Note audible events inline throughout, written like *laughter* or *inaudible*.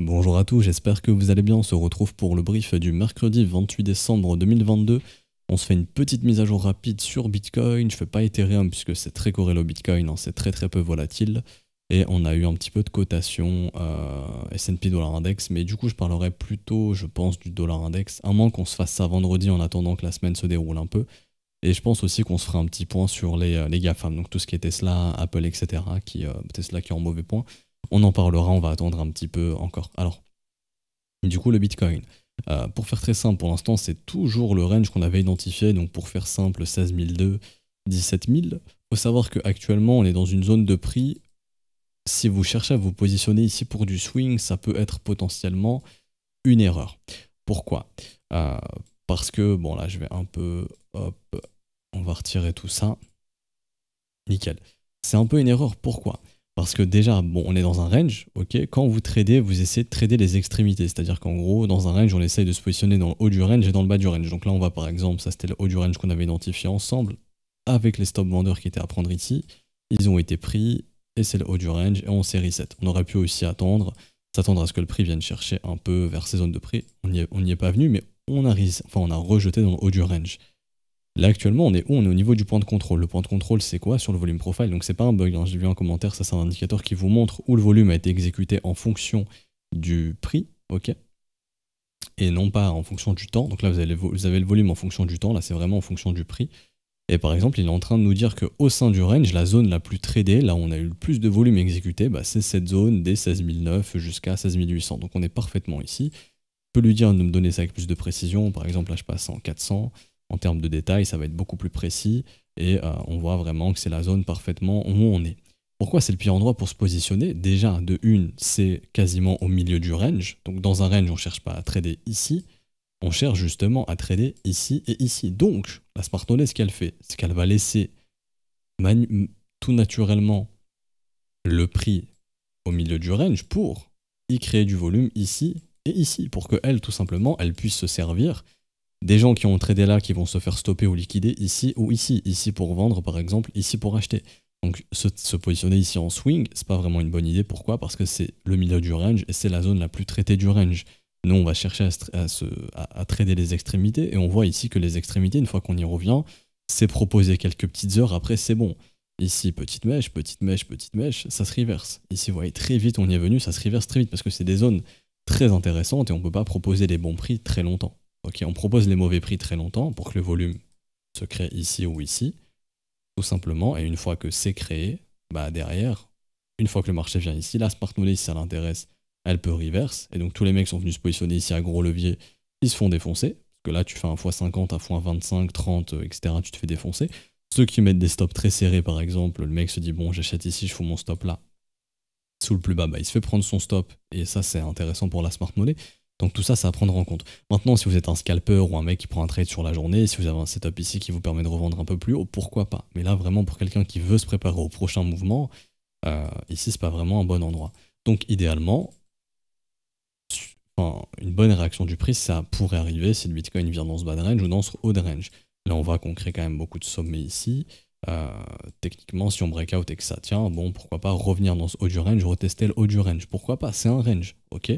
Bonjour à tous, j'espère que vous allez bien. On se retrouve pour le brief du mercredi 28 décembre 2022. On se fait une petite mise à jour rapide sur Bitcoin. Je ne fais pas Ethereum hein, puisque c'est très corrélé au Bitcoin, hein, c'est très très peu volatile. Et on a eu un petit peu de cotation euh, S&P dollar index, mais du coup je parlerai plutôt, je pense, du dollar index, à moins qu'on se fasse ça vendredi en attendant que la semaine se déroule un peu. Et je pense aussi qu'on se fera un petit point sur les, euh, les GAFAM, donc tout ce qui est Tesla, Apple, etc., qui, euh, Tesla qui est en mauvais point, on en parlera, on va attendre un petit peu encore. Alors, du coup, le Bitcoin. Euh, pour faire très simple, pour l'instant, c'est toujours le range qu'on avait identifié. Donc, pour faire simple, 16 000, 17 000. Il faut savoir qu'actuellement, on est dans une zone de prix. Si vous cherchez à vous positionner ici pour du swing, ça peut être potentiellement une erreur. Pourquoi euh, Parce que, bon, là, je vais un peu. Hop, on va retirer tout ça. Nickel. C'est un peu une erreur. Pourquoi parce que déjà, bon, on est dans un range, ok Quand vous tradez, vous essayez de trader les extrémités. C'est-à-dire qu'en gros, dans un range, on essaye de se positionner dans le haut du range et dans le bas du range. Donc là, on va par exemple, ça c'était le haut du range qu'on avait identifié ensemble, avec les stop vendeurs qui étaient à prendre ici. Ils ont été pris, et c'est le haut du range, et on s'est reset. On aurait pu aussi attendre, s'attendre à ce que le prix vienne chercher un peu vers ces zones de prix. On n'y est, pas venu, mais on a, enfin, on a rejeté dans le haut du range. Là actuellement, on est où On est au niveau du point de contrôle. Le point de contrôle, c'est quoi Sur le volume profile. Donc c'est pas un bug. J'ai vu un commentaire, ça c'est un indicateur qui vous montre où le volume a été exécuté en fonction du prix, ok Et non pas en fonction du temps. Donc là, vous avez, vous avez le volume en fonction du temps. Là, c'est vraiment en fonction du prix. Et par exemple, il est en train de nous dire qu'au sein du range, la zone la plus tradée, là où on a eu le plus de volume exécuté, bah, c'est cette zone des 16009 jusqu'à 16800. Donc on est parfaitement ici. Je peux lui dire de me donner ça avec plus de précision. Par exemple, là, je passe en 400 en termes de détails, ça va être beaucoup plus précis et euh, on voit vraiment que c'est la zone parfaitement où on est. Pourquoi c'est le pire endroit pour se positionner Déjà, de une, c'est quasiment au milieu du range. Donc dans un range, on ne cherche pas à trader ici, on cherche justement à trader ici et ici. Donc, la smart ce qu'elle fait, c'est qu'elle va laisser tout naturellement le prix au milieu du range pour y créer du volume ici et ici, pour que elle, tout simplement, elle puisse se servir des gens qui ont tradé là qui vont se faire stopper ou liquider ici ou ici. Ici pour vendre par exemple, ici pour acheter. Donc se, positionner ici en swing, c'est pas vraiment une bonne idée. Pourquoi Parce que c'est le milieu du range et c'est la zone la plus traitée du range. Nous, on va chercher à, à trader les extrémités et on voit ici que les extrémités, une fois qu'on y revient, c'est proposé quelques petites heures, après c'est bon. Ici, petite mèche, petite mèche, petite mèche, ça se reverse. Ici, vous voyez, très vite, on y est venu, ça se reverse très vite parce que c'est des zones très intéressantes et on ne peut pas proposer les bons prix très longtemps on propose les mauvais prix très longtemps pour que le volume se crée ici ou ici, tout simplement. Et une fois que c'est créé, bah derrière, une fois que le marché vient ici, la smart money, si ça l'intéresse, elle peut reverse. Et donc tous les mecs sont venus se positionner ici à gros levier, ils se font défoncer. Parce que là, tu fais un x50, un x25, 30, etc. Tu te fais défoncer. Ceux qui mettent des stops très serrés, par exemple, le mec se dit bon, j'achète ici, je fous mon stop là. Sous le plus bas, bah, il se fait prendre son stop. Et ça, c'est intéressant pour la smart money. Donc tout ça, ça à prendre en compte. Maintenant, si vous êtes un scalper ou un mec qui prend un trade sur la journée, si vous avez un setup ici qui vous permet de revendre un peu plus haut, pourquoi pas Mais là, vraiment, pour quelqu'un qui veut se préparer au prochain mouvement, euh, ici, c'est pas vraiment un bon endroit. Donc idéalement, une bonne réaction du prix, ça pourrait arriver si le Bitcoin vient dans ce bad range ou dans ce haut de range. Là, on voit qu'on crée quand même beaucoup de sommets ici. Euh, techniquement, si on break out et que ça tient, bon, pourquoi pas revenir dans ce haut du range, retester le haut du range. Pourquoi pas C'est un range, ok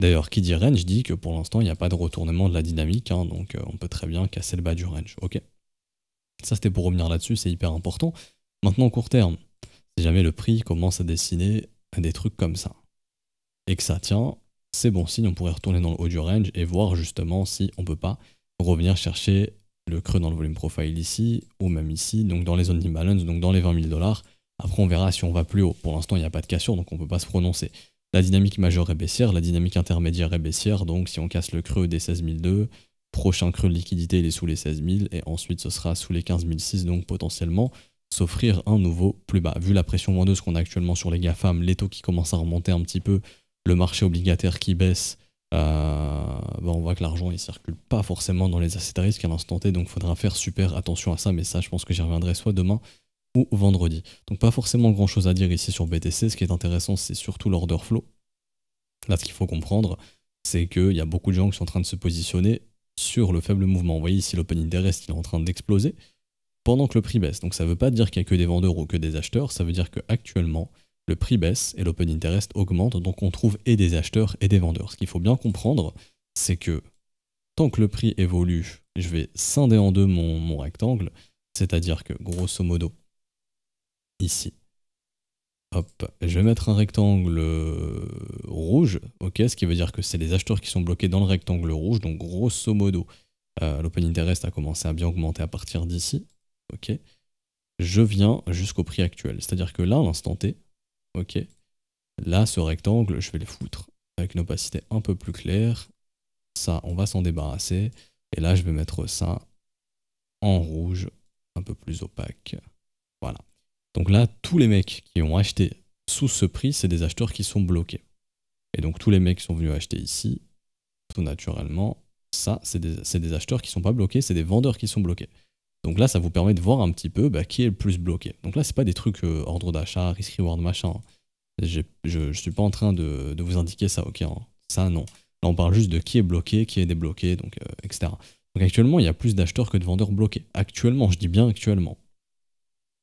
D'ailleurs, qui dit range dit que pour l'instant, il n'y a pas de retournement de la dynamique, hein, donc euh, on peut très bien casser le bas du range. Ok. Ça, c'était pour revenir là-dessus, c'est hyper important. Maintenant, court terme, si jamais le prix commence à dessiner des trucs comme ça, et que ça tient, c'est bon signe, on pourrait retourner dans le haut du range et voir justement si on ne peut pas revenir chercher le creux dans le volume profile ici, ou même ici, donc dans les zones d'imbalance, donc dans les 20 000 dollars. Après, on verra si on va plus haut. Pour l'instant, il n'y a pas de cassure, donc on ne peut pas se prononcer. La dynamique majeure est baissière, la dynamique intermédiaire est baissière, donc si on casse le creux des 16002, prochain creux de liquidité il est sous les 16000 et ensuite ce sera sous les 15006, donc potentiellement s'offrir un nouveau plus bas. Vu la pression vendeuse qu'on a actuellement sur les GAFAM, les taux qui commencent à remonter un petit peu, le marché obligataire qui baisse, euh, ben, on voit que l'argent il circule pas forcément dans les assets à à l'instant T, donc faudra faire super attention à ça, mais ça je pense que j'y reviendrai soit demain, ou vendredi. Donc pas forcément grand chose à dire ici sur BTC, ce qui est intéressant c'est surtout l'order flow. Là ce qu'il faut comprendre c'est qu'il y a beaucoup de gens qui sont en train de se positionner sur le faible mouvement. Vous voyez ici l'open interest il est en train d'exploser pendant que le prix baisse. Donc ça ne veut pas dire qu'il n'y a que des vendeurs ou que des acheteurs, ça veut dire qu'actuellement le prix baisse et l'open interest augmente, donc on trouve et des acheteurs et des vendeurs. Ce qu'il faut bien comprendre c'est que tant que le prix évolue, je vais scinder en deux mon, mon rectangle, c'est-à-dire que grosso modo, ici. Hop, je vais mettre un rectangle euh, rouge, ok, ce qui veut dire que c'est les acheteurs qui sont bloqués dans le rectangle rouge, donc grosso modo, euh, l'open interest a commencé à bien augmenter à partir d'ici, ok, je viens jusqu'au prix actuel, c'est-à-dire que là, à l'instant T, ok, là, ce rectangle, je vais le foutre avec une opacité un peu plus claire, ça, on va s'en débarrasser, et là, je vais mettre ça en rouge, un peu plus opaque, voilà. Donc là, tous les mecs qui ont acheté sous ce prix, c'est des acheteurs qui sont bloqués. Et donc tous les mecs qui sont venus acheter ici, tout naturellement, ça, c'est des, acheteurs qui sont pas bloqués, c'est des vendeurs qui sont bloqués. Donc là, ça vous permet de voir un petit peu bah, qui est le plus bloqué. Donc là, n'est pas des trucs euh, ordre d'achat, risk reward, machin. Hein. Je, ne suis pas en train de, vous indiquer ça, ok, hein. ça non. Là, on parle juste de qui est bloqué, qui est débloqué, donc, euh, etc. Donc actuellement, il y a plus d'acheteurs que de vendeurs bloqués. Actuellement, je dis bien actuellement.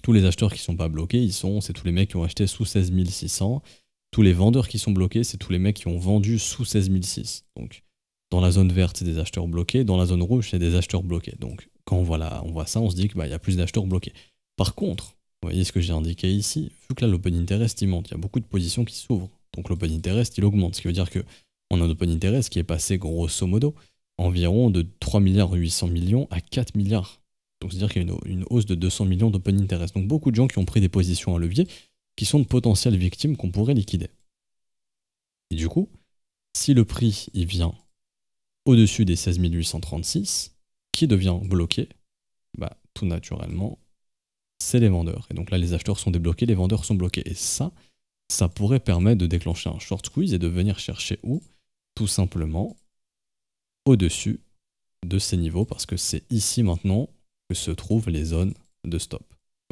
Tous les acheteurs qui sont pas bloqués, ils sont, c'est tous les mecs qui ont acheté sous 16 600. Tous les vendeurs qui sont bloqués, c'est tous les mecs qui ont vendu sous 16 600. Donc, dans la zone verte, c'est des acheteurs bloqués. Dans la zone rouge, c'est des acheteurs bloqués. Donc, quand on voit, on voit ça, on se dit qu'il bah, y a plus d'acheteurs bloqués. Par contre, vous voyez ce que j'ai indiqué ici, vu que là, l'open interest, il monte. Il y a beaucoup de positions qui s'ouvrent. Donc, l'open interest, il augmente. Ce qui veut dire que on a un open interest qui est passé, grosso modo, environ de 3 milliards millions à 4 milliards. Donc c'est-à-dire qu'il y a une, hausse de 200 millions d'open interest. Donc beaucoup de gens qui ont pris des positions en levier, qui sont de potentielles victimes qu'on pourrait liquider. Et du coup, si le prix il vient au-dessus des 16 836, qui devient bloqué bah, Tout naturellement, c'est les vendeurs. Et donc là, les acheteurs sont débloqués, les vendeurs sont bloqués. Et ça, ça pourrait permettre de déclencher un short squeeze et de venir chercher où Tout simplement au-dessus de ces niveaux, parce que c'est ici maintenant que se trouvent les zones de stop.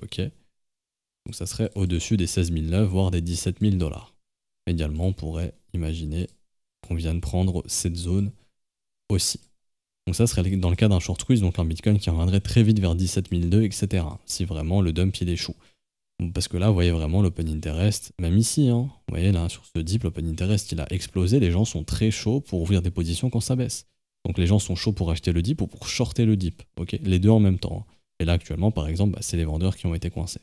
Ok Donc ça serait au-dessus des 16 009, voire des 17 000 dollars. Également, on pourrait imaginer qu'on vienne prendre cette zone aussi. Donc ça serait dans le cas d'un short squeeze, donc un Bitcoin qui reviendrait très vite vers 17 002, etc. Si vraiment le dump il échoue. Parce que là, vous voyez vraiment l'open interest, même ici, hein. vous voyez là, sur ce dip, l'open interest, il a explosé, les gens sont très chauds pour ouvrir des positions quand ça baisse. Donc les gens sont chauds pour acheter le dip ou pour shorter le dip, les deux en même temps. Hein. Et là actuellement par exemple, bah, c'est les vendeurs qui ont été coincés.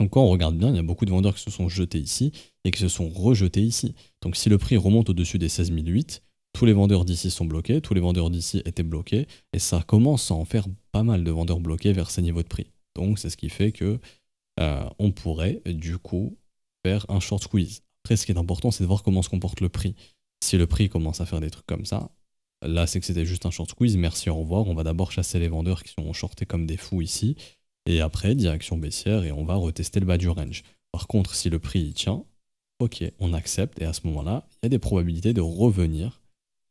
Donc quand on regarde bien, il y a beaucoup de vendeurs qui se sont jetés ici et qui se sont rejetés ici. Donc si le prix remonte au-dessus des 16008, tous les vendeurs d'ici sont bloqués, tous les vendeurs d'ici étaient bloqués, et ça commence à en faire pas mal de vendeurs bloqués vers ces niveaux de prix. Donc c'est ce qui fait que euh, on pourrait du coup faire un short squeeze. Après ce qui est important c'est de voir comment se comporte le prix. Si le prix commence à faire des trucs comme ça, Là, c'est que c'était juste un short squeeze. Merci, au revoir. On va d'abord chasser les vendeurs qui sont shortés comme des fous ici. Et après, direction baissière et on va retester le bas du range. Par contre, si le prix tient, ok, on accepte. Et à ce moment-là, il y a des probabilités de revenir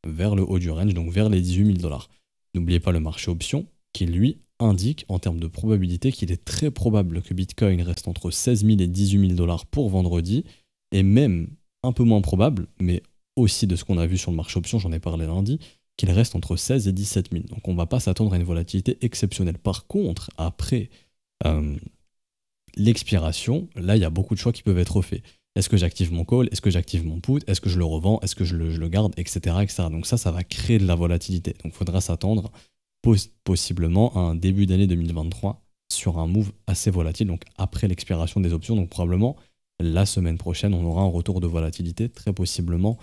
vers le haut du range, donc vers les 18 000 dollars. N'oubliez pas le marché option qui, lui, indique en termes de probabilité qu'il est très probable que Bitcoin reste entre 16 000 et 18 000 dollars pour vendredi, et même un peu moins probable, mais aussi de ce qu'on a vu sur le marché option, j'en ai parlé lundi, qu'il reste entre 16 et 17 000. Donc on ne va pas s'attendre à une volatilité exceptionnelle. Par contre, après euh, l'expiration, là, il y a beaucoup de choix qui peuvent être faits. Est-ce que j'active mon call Est-ce que j'active mon put Est-ce que je le revends Est-ce que je le, garde etc., etc. Donc ça, ça va créer de la volatilité. Donc il faudra s'attendre possiblement à un début d'année 2023 sur un move assez volatile, donc après l'expiration des options. Donc probablement, la semaine prochaine, on aura un retour de volatilité très possiblement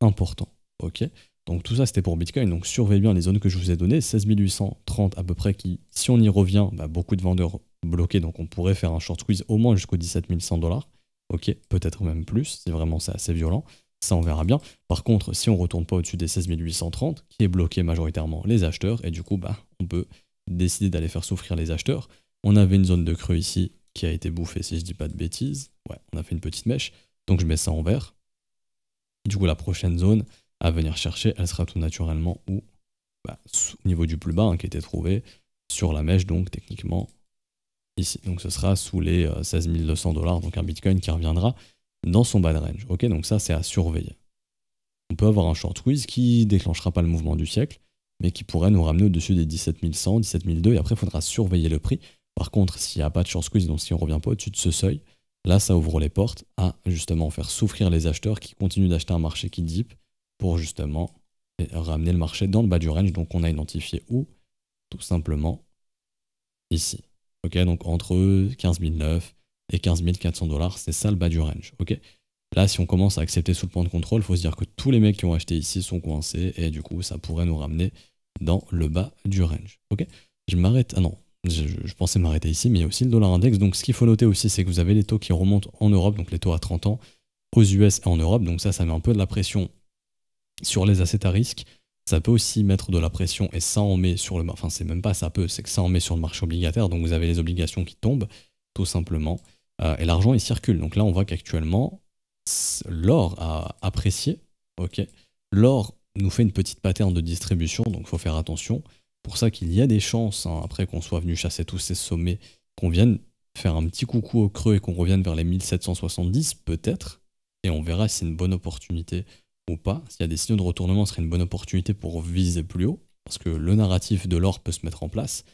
important. ok donc tout ça, c'était pour Bitcoin. Donc surveillez bien les zones que je vous ai données, 16 830 à peu près, qui, si on y revient, bah, beaucoup de vendeurs bloqués, donc on pourrait faire un short squeeze au moins jusqu'au 17 100 dollars. Ok, peut-être même plus, c'est vraiment c'est assez violent. Ça, on verra bien. Par contre, si on retourne pas au-dessus des 16 830, qui est bloqué majoritairement les acheteurs, et du coup, bah, on peut décider d'aller faire souffrir les acheteurs. On avait une zone de creux ici qui a été bouffée, si je dis pas de bêtises. Ouais, on a fait une petite mèche. Donc je mets ça en vert. du coup, la prochaine zone, à venir chercher, elle sera tout naturellement ou bah, Au niveau du plus bas hein, qui était trouvé, sur la mèche donc techniquement ici. Donc ce sera sous les 16 euh, 200 dollars, donc un Bitcoin qui reviendra dans son bad range. Ok, donc ça c'est à surveiller. On peut avoir un short squeeze qui déclenchera pas le mouvement du siècle, mais qui pourrait nous ramener au-dessus des 17 100, 17 200, et après il faudra surveiller le prix. Par contre, s'il n'y a pas de short squeeze, donc si on revient pas au-dessus de ce seuil, là ça ouvre les portes à justement faire souffrir les acheteurs qui continuent d'acheter un marché qui dip justement euh, ramener le marché dans le bas du range. Donc on a identifié où Tout simplement ici. Ok, donc entre 15 et 15 400 dollars, c'est ça le bas du range. Ok, là si on commence à accepter sous le point de contrôle, faut se dire que tous les mecs qui ont acheté ici sont coincés et du coup ça pourrait nous ramener dans le bas du range. Ok, je m'arrête. Ah non, je, pensais m'arrêter ici, mais aussi le dollar index. Donc ce qu'il faut noter aussi, c'est que vous avez les taux qui remontent en Europe, donc les taux à 30 ans, aux US et en Europe. Donc ça, ça met un peu de la pression sur les assets à risque, ça peut aussi mettre de la pression et ça en met sur le enfin c'est même pas ça peut, c'est que ça en met sur le marché obligataire, donc vous avez les obligations qui tombent, tout simplement, euh, et l'argent il circule. Donc là on voit qu'actuellement l'or a apprécié, ok, l'or nous fait une petite pattern de distribution, donc il faut faire attention. Pour ça qu'il y a des chances, hein, après qu'on soit venu chasser tous ces sommets, qu'on vienne faire un petit coucou au creux et qu'on revienne vers les 1770 peut-être, et on verra si c'est une bonne opportunité ou pas. S'il y a des signaux de retournement, ce serait une bonne opportunité pour viser plus haut, parce que le narratif de l'or peut se mettre en place.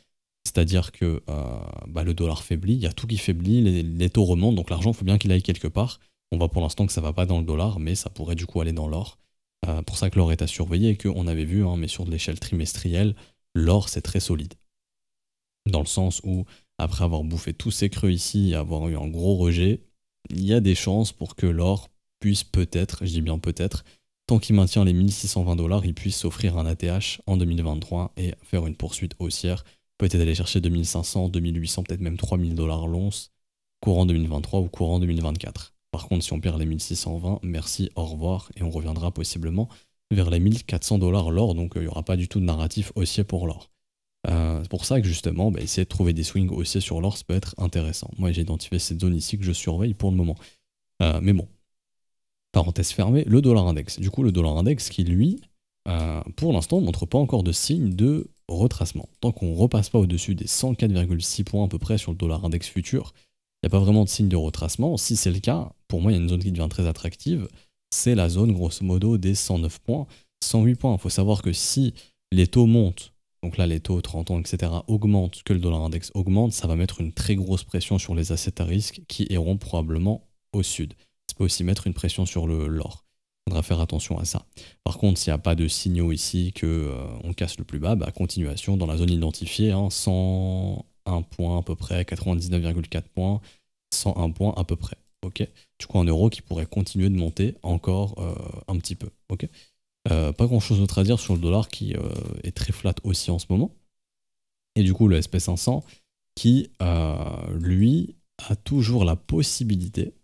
C'est-à-dire que euh, bah, le dollar faiblit, il y a tout qui faiblit, les, taux remontent, donc l'argent, il faut bien qu'il aille quelque part. On voit pour l'instant que ça ne va pas dans le dollar, mais ça pourrait du coup aller dans l'or. Euh, pour ça que l'or est à surveiller et qu'on avait vu, hein, mais sur de l'échelle trimestrielle, l'or c'est très solide. Dans le sens où, après avoir bouffé tous ces creux ici et avoir eu un gros rejet, il y a des chances pour que l'or puisse peut-être, je dis bien peut-être, tant qu'il maintient les 1620 dollars, il puisse s'offrir un ATH en 2023 et faire une poursuite haussière, peut-être aller chercher 2500, 2800, peut-être même 3000 dollars l'once, courant 2023 ou courant 2024. Par contre, si on perd les 1620, merci, au revoir, et on reviendra possiblement vers les 1400 dollars l'or, donc euh, il n'y aura pas du tout de narratif haussier pour l'or. Euh, c'est pour ça que justement, bah, essayer de trouver des swings haussiers sur l'or, ça peut être intéressant. Moi, j'ai identifié cette zone ici que je surveille pour le moment. Euh, mais bon, parenthèse fermée, le dollar index. Du coup, le dollar index qui, lui, euh, pour l'instant, ne montre pas encore de signe de retracement. Tant qu'on ne repasse pas au-dessus des 104,6 points à peu près sur le dollar index futur, il n'y a pas vraiment de signe de retracement. Si c'est le cas, pour moi, il y a une zone qui devient très attractive. C'est la zone, grosso modo, des 109 points, 108 points. Il faut savoir que si les taux montent, donc là, les taux 30 ans, etc., augmentent, que le dollar index augmente, ça va mettre une très grosse pression sur les assets à risque qui iront probablement au sud aussi mettre une pression sur le l'or. Il faudra faire attention à ça. Par contre, s'il n'y a pas de signaux ici que euh, on casse le plus bas, à bah, continuation dans la zone identifiée, 101 hein, points à peu près, 99,4 points, 101 points à peu près. Ok, du coup un euro qui pourrait continuer de monter encore euh, un petit peu. Ok, euh, pas grand chose d'autre à dire sur le dollar qui est très flat aussi en ce moment. Et du coup le SP500 qui lui a toujours la possibilité,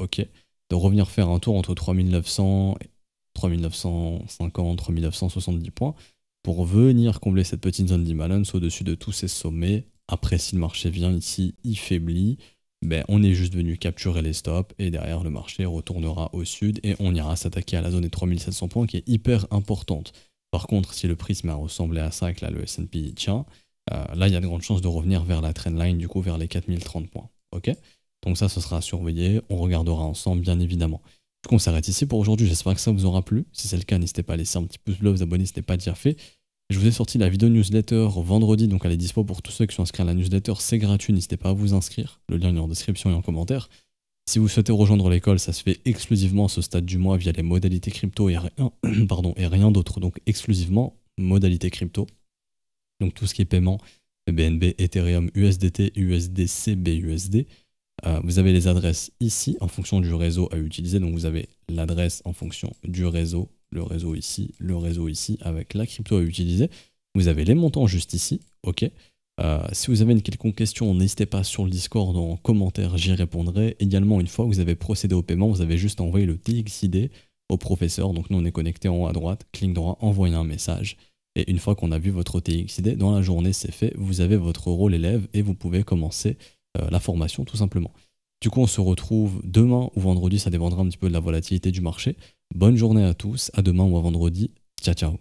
ok, de revenir faire un tour entre 3900 et 3950, 3970 points pour venir combler cette petite zone d'imbalance au-dessus de tous ces sommets. Après, si le marché vient ici, il faiblit. Ben, on est juste venu capturer les stops et derrière le marché retournera au sud et on ira s'attaquer à la zone des 3700 points qui est hyper importante. Par contre, si le prisme a ressemblé à ça et que là le S&P tient, euh, là il y a de grandes chances de revenir vers la trendline, du coup vers les 4030 points. Ok donc ça, ce sera à surveiller. On regardera ensemble, bien évidemment. Du coup, on s'arrête ici pour aujourd'hui. J'espère que ça vous aura plu. Si c'est le cas, n'hésitez pas à laisser un petit pouce bleu, vous abonner si ce n'est pas déjà fait. Je vous ai sorti la vidéo newsletter vendredi, donc elle est dispo pour tous ceux qui sont inscrits à la newsletter. C'est gratuit, n'hésitez pas à vous inscrire. Le lien est en description et en commentaire. Si vous souhaitez rejoindre l'école, ça se fait exclusivement à ce stade du mois via les modalités crypto et rien, *clears throat* et rien d'autre. Donc exclusivement modalités crypto. Donc tout ce qui est paiement, BNB, Ethereum, USDT, USDC, BUSD. Euh, vous avez les adresses ici en fonction du réseau à utiliser. Donc vous avez l'adresse en fonction du réseau, le réseau ici, le réseau ici avec la crypto à utiliser. Vous avez les montants juste ici. OK. Euh, si vous avez une quelconque question, n'hésitez pas sur le Discord en commentaire, j'y répondrai. Également, une fois que vous avez procédé au paiement, vous avez juste envoyé le TXID au professeur. Donc nous, on est connecté en haut à droite, clic droit, envoyez un message. Et une fois qu'on a vu votre TXID, dans la journée, c'est fait, vous avez votre rôle élève et vous pouvez commencer euh, la formation tout simplement. Du coup, on se retrouve demain ou vendredi, ça dépendra un petit peu de la volatilité du marché. Bonne journée à tous, à demain ou à vendredi. Ciao, ciao.